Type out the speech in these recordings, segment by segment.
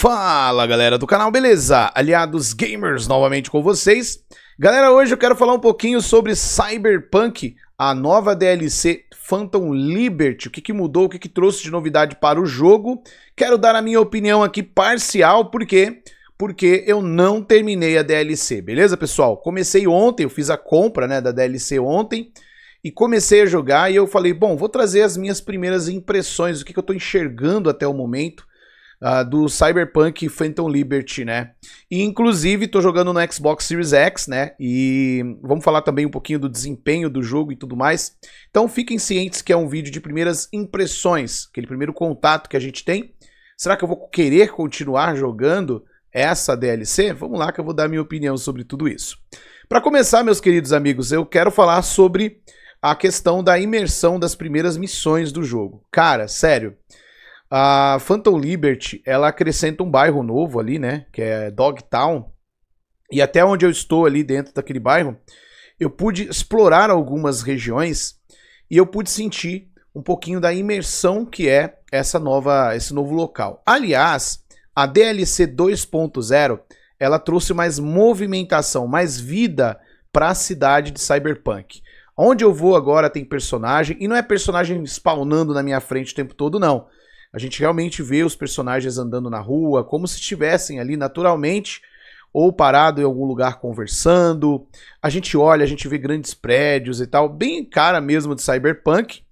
Fala galera do canal, beleza? Aliados Gamers novamente com vocês. Galera, hoje eu quero falar um pouquinho sobre Cyberpunk, a nova DLC Phantom Liberty, o que, que mudou, o que, que trouxe de novidade para o jogo. Quero dar a minha opinião aqui parcial, porque porque eu não terminei a DLC, beleza, pessoal? Comecei ontem, eu fiz a compra né, da DLC ontem e comecei a jogar e eu falei, bom, vou trazer as minhas primeiras impressões, o que, que eu estou enxergando até o momento, uh, do Cyberpunk Phantom Liberty, né? E, inclusive, tô jogando no Xbox Series X, né? E vamos falar também um pouquinho do desempenho do jogo e tudo mais. Então fiquem cientes que é um vídeo de primeiras impressões, aquele primeiro contato que a gente tem. Será que eu vou querer continuar jogando essa DLC? Vamos lá que eu vou dar minha opinião sobre tudo isso. Para começar, meus queridos amigos, eu quero falar sobre a questão da imersão das primeiras missões do jogo. Cara, sério, a Phantom Liberty, ela acrescenta um bairro novo ali, né? Que é Dogtown. E até onde eu estou ali dentro daquele bairro, eu pude explorar algumas regiões e eu pude sentir um pouquinho da imersão que é essa nova, esse novo local. Aliás, a DLC 2.0, ela trouxe mais movimentação, mais vida para a cidade de Cyberpunk. Onde eu vou agora tem personagem, e não é personagem spawnando na minha frente o tempo todo, não. A gente realmente vê os personagens andando na rua, como se estivessem ali naturalmente, ou parado em algum lugar conversando. A gente olha, a gente vê grandes prédios e tal, bem cara mesmo de cyberpunk,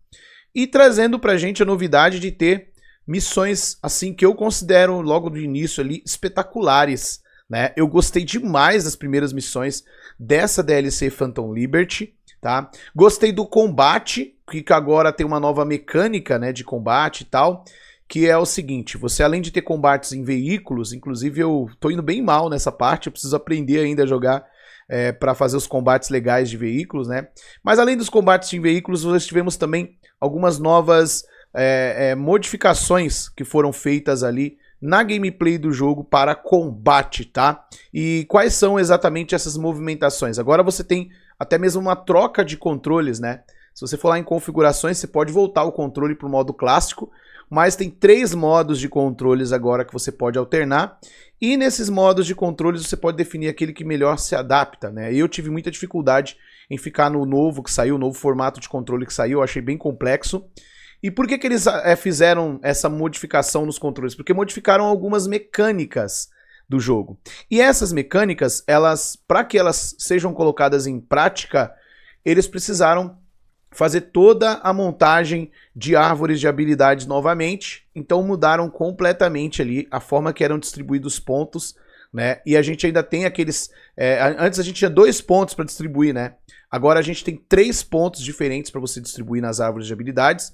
e trazendo pra gente a novidade de ter missões assim que eu considero logo do início ali espetaculares, né? Eu gostei demais das primeiras missões dessa DLC Phantom Liberty, tá? Gostei do combate, que agora tem uma nova mecânica, né, de combate e tal que é o seguinte: você além de ter combates em veículos, inclusive eu tô indo bem mal nessa parte, eu preciso aprender ainda a jogar é, para fazer os combates legais de veículos, né? Mas além dos combates em veículos, nós tivemos também algumas novas é, é, modificações que foram feitas ali na gameplay do jogo para combate, tá? E quais são exatamente essas movimentações? Agora você tem até mesmo uma troca de controles, né? Se você for lá em configurações, você pode voltar o controle para o modo clássico mas tem três modos de controles agora que você pode alternar. E nesses modos de controles você pode definir aquele que melhor se adapta, né? Eu tive muita dificuldade em ficar no novo que saiu, o novo formato de controle que saiu, eu achei bem complexo. E por que, que eles é, fizeram essa modificação nos controles? Porque modificaram algumas mecânicas do jogo. E essas mecânicas, elas, para que elas sejam colocadas em prática, eles precisaram fazer toda a montagem de árvores de habilidades novamente. Então mudaram completamente ali a forma que eram distribuídos pontos, né? E a gente ainda tem aqueles. É, antes a gente tinha dois pontos para distribuir, né? Agora a gente tem três pontos diferentes para você distribuir nas árvores de habilidades.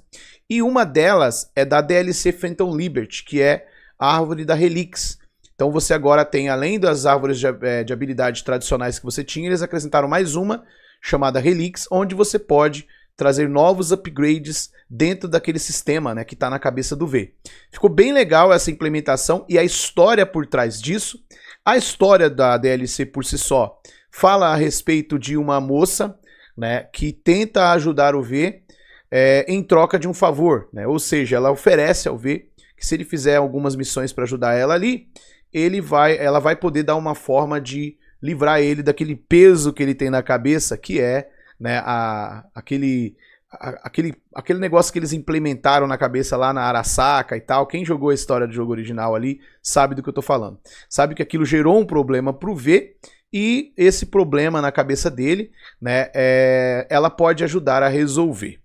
E uma delas é da DLC Phantom Liberty, que é a árvore da Relix. Então você agora tem, além das árvores de, é, de tradicionais que você tinha, eles acrescentaram mais uma, chamada Relix, onde você pode trazer novos upgrades dentro daquele sistema né, que está na cabeça do V. Ficou bem legal essa implementação e a história por trás disso. A história da DLC por si só fala a respeito de uma moça né, que tenta ajudar o V é, em troca de um favor. Né? Ou seja, ela oferece ao V que se ele fizer algumas missões para ajudar ela ali, ele vai, ela vai poder dar uma forma de livrar ele daquele peso que ele tem na cabeça, que é né, a, aquele, a, aquele, aquele negócio que eles implementaram na cabeça lá na Arasaka e tal. Quem jogou a história do jogo original ali sabe do que eu tô falando. Sabe que aquilo gerou um problema pro V e esse problema na cabeça dele, né, é, ela pode ajudar a resolver.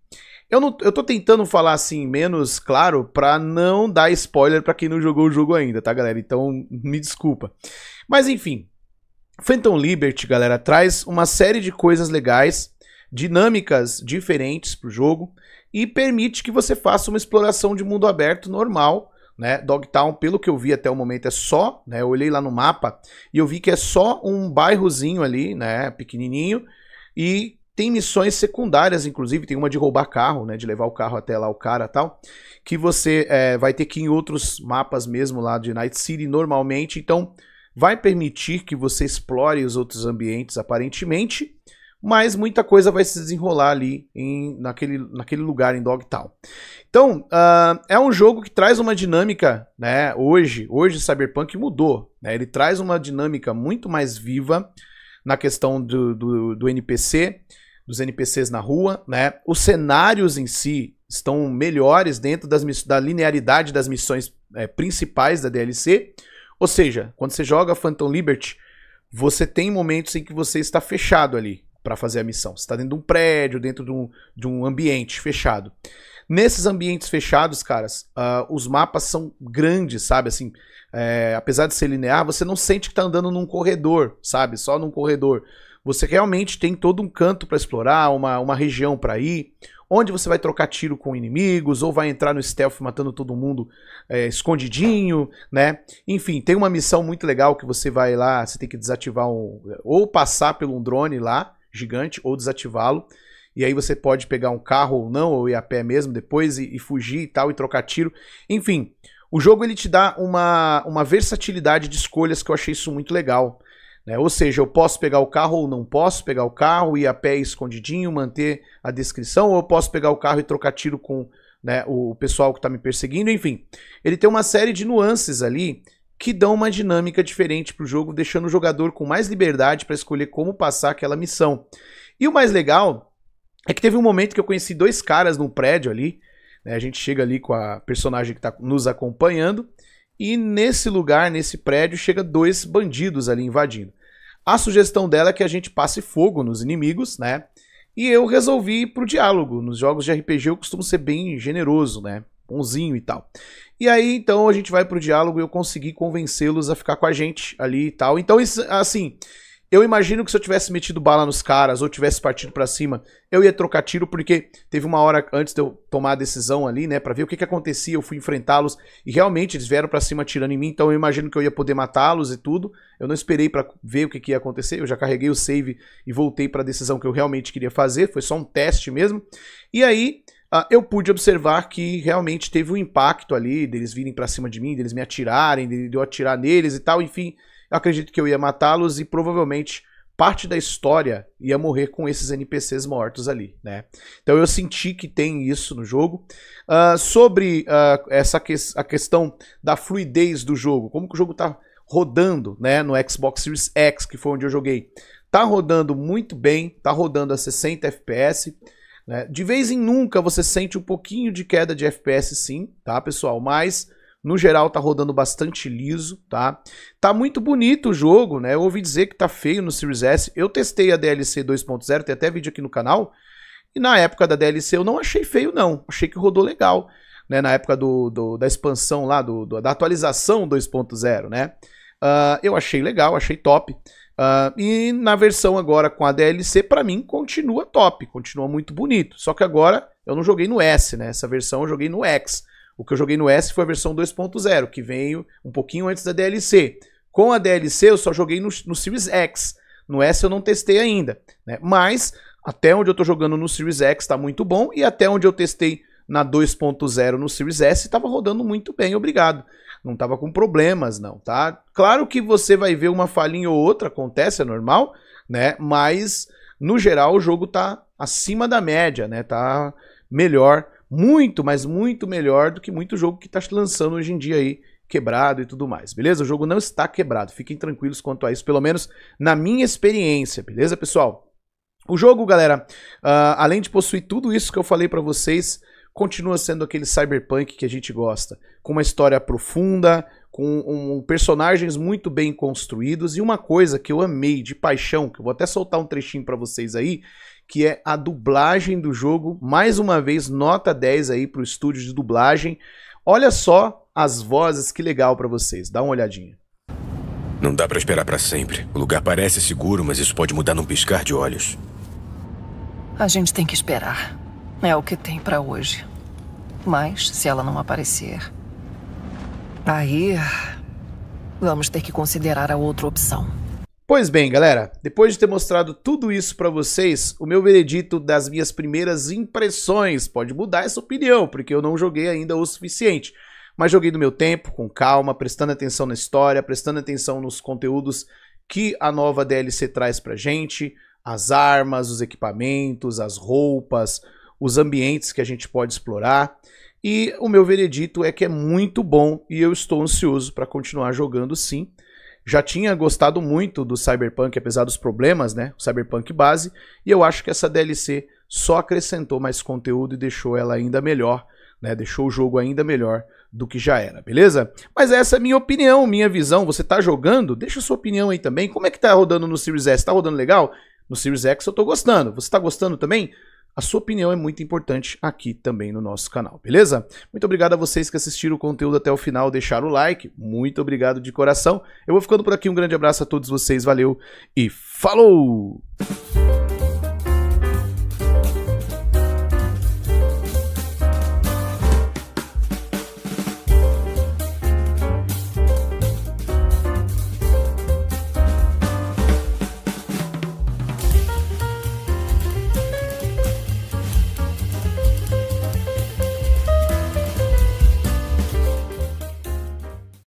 Eu, não, eu tô tentando falar assim, menos claro, pra não dar spoiler para quem não jogou o jogo ainda, tá, galera? Então, me desculpa. Mas enfim, Phantom Liberty, galera, traz uma série de coisas legais dinâmicas diferentes para o jogo e permite que você faça uma exploração de mundo aberto normal. Né? Dogtown, pelo que eu vi até o momento, é só, né? Eu olhei lá no mapa e eu vi que é só um bairrozinho ali, né? Pequenininho e tem missões secundárias, inclusive tem uma de roubar carro, né? De levar o carro até lá o cara tal, que você é, vai ter que ir em outros mapas mesmo lá de Night City normalmente. Então vai permitir que você explore os outros ambientes aparentemente mas muita coisa vai se desenrolar ali em, naquele, naquele lugar em Dogtown. Então, uh, é um jogo que traz uma dinâmica, né? Hoje, hoje Cyberpunk mudou, né? Ele traz uma dinâmica muito mais viva na questão do, do, do NPC, dos NPCs na rua, né? Os cenários em si estão melhores dentro das, da linearidade das missões é, principais da DLC. Ou seja, quando você joga Phantom Liberty, você tem momentos em que você está fechado ali para fazer a missão. Você está dentro de um prédio, dentro de um, de um ambiente fechado. Nesses ambientes fechados, caras, uh, os mapas são grandes, sabe? Assim, é, apesar de ser linear, você não sente que tá andando num corredor, sabe? Só num corredor. Você realmente tem todo um canto para explorar, uma, uma região para ir, onde você vai trocar tiro com inimigos, ou vai entrar no stealth matando todo mundo é, escondidinho, né? Enfim, tem uma missão muito legal que você vai lá, você tem que desativar um. ou passar pelo um drone lá gigante ou desativá-lo. E aí você pode pegar um carro ou não, ou ir a pé mesmo depois e, e fugir e tal, e trocar tiro. Enfim, o jogo ele te dá uma, uma versatilidade de escolhas que eu achei isso muito legal. Né? Ou seja, eu posso pegar o carro ou não posso pegar o carro, ir a pé escondidinho, manter a descrição, ou eu posso pegar o carro e trocar tiro com né, o pessoal que está me perseguindo, enfim. Ele tem uma série de nuances ali que dão uma dinâmica diferente para o jogo, deixando o jogador com mais liberdade para escolher como passar aquela missão. E o mais legal é que teve um momento que eu conheci dois caras num prédio ali. Né? A gente chega ali com a personagem que está nos acompanhando. E nesse lugar, nesse prédio, chega dois bandidos ali invadindo. A sugestão dela é que a gente passe fogo nos inimigos, né? E eu resolvi ir pro diálogo. Nos jogos de RPG eu costumo ser bem generoso, né? bonzinho e tal. E aí, então, a gente vai pro diálogo e eu consegui convencê-los a ficar com a gente ali e tal. Então, assim, eu imagino que se eu tivesse metido bala nos caras ou tivesse partido para cima, eu ia trocar tiro, porque teve uma hora antes de eu tomar a decisão ali, né, para ver o que que acontecia, eu fui enfrentá-los e realmente eles vieram para cima atirando em mim, então eu imagino que eu ia poder matá-los e tudo. Eu não esperei para ver o que que ia acontecer, eu já carreguei o save e voltei para a decisão que eu realmente queria fazer, foi só um teste mesmo. E aí, ah, eu pude observar que realmente teve um impacto ali, deles virem para cima de mim, deles me atirarem, de eu atirar neles e tal, enfim, eu acredito que eu ia matá-los e provavelmente parte da história ia morrer com esses NPCs mortos ali, né? Então eu senti que tem isso no jogo. Uh, sobre uh, essa que a questão da fluidez do jogo, como que o jogo tá rodando, né, no Xbox Series X, que foi onde eu joguei. Tá rodando muito bem, tá rodando a 60 FPS, né? De vez em nunca você sente um pouquinho de queda de FPS sim, tá pessoal? Mas no geral tá rodando bastante liso, tá? Tá muito bonito o jogo, né? Eu ouvi dizer que tá feio no Series S. Eu testei a DLC 2.0, tem até vídeo aqui no canal. E na época da DLC eu não achei feio não, achei que rodou legal. Né, na época do, do da expansão lá, do, do da atualização 2.0, né? Uh, eu achei legal, achei top. Uh, e na versão agora com a DLC, para mim, continua top, continua muito bonito. Só que agora eu não joguei no S, né? Essa versão eu joguei no X. O que eu joguei no S foi a versão 2.0, que veio um pouquinho antes da DLC. Com a DLC eu só joguei no, no Series X. No S eu não testei ainda, né? Mas até onde eu tô jogando no Series X tá muito bom e até onde eu testei na 2.0 no Series S estava rodando muito bem, obrigado não estava com problemas, não, tá? Claro que você vai ver uma falhinha ou outra, acontece, é normal, né? Mas, no geral, o jogo tá acima da média, né? Tá melhor, muito, mas muito melhor do que muito jogo que tá lançando hoje em dia aí, quebrado e tudo mais, beleza? O jogo não está quebrado, fiquem tranquilos quanto a isso, pelo menos na minha experiência, beleza, pessoal? O jogo, galera, uh, além de possuir tudo isso que eu falei para vocês, continua sendo aquele cyberpunk que a gente gosta, com uma história profunda, com um, personagens muito bem construídos e uma coisa que eu amei de paixão, que eu vou até soltar um trechinho para vocês aí, que é a dublagem do jogo. Mais uma vez nota 10 aí pro estúdio de dublagem. Olha só as vozes, que legal para vocês. Dá uma olhadinha. Não dá para esperar para sempre. O lugar parece seguro, mas isso pode mudar num piscar de olhos. A gente tem que esperar. É o que tem para hoje. Mas se ela não aparecer, aí vamos ter que considerar a outra opção. Pois bem, galera, depois de ter mostrado tudo isso para vocês, o meu veredito das minhas primeiras impressões pode mudar essa opinião, porque eu não joguei ainda o suficiente. Mas joguei no meu tempo, com calma, prestando atenção na história, prestando atenção nos conteúdos que a nova DLC traz pra gente, as armas, os equipamentos, as roupas, os ambientes que a gente pode explorar. E o meu veredito é que é muito bom e eu estou ansioso para continuar jogando sim. Já tinha gostado muito do Cyberpunk, apesar dos problemas, né? O Cyberpunk base. E eu acho que essa DLC só acrescentou mais conteúdo e deixou ela ainda melhor, né? Deixou o jogo ainda melhor do que já era, beleza? Mas essa é minha opinião, minha visão. Você tá jogando? Deixa sua opinião aí também. Como é que tá rodando no Series S? Tá rodando legal? No Series X eu tô gostando. Você tá gostando também? A sua opinião é muito importante aqui também no nosso canal, beleza? Muito obrigado a vocês que assistiram o conteúdo até o final, deixaram o like, muito obrigado de coração. Eu vou ficando por aqui, um grande abraço a todos vocês, valeu e falou!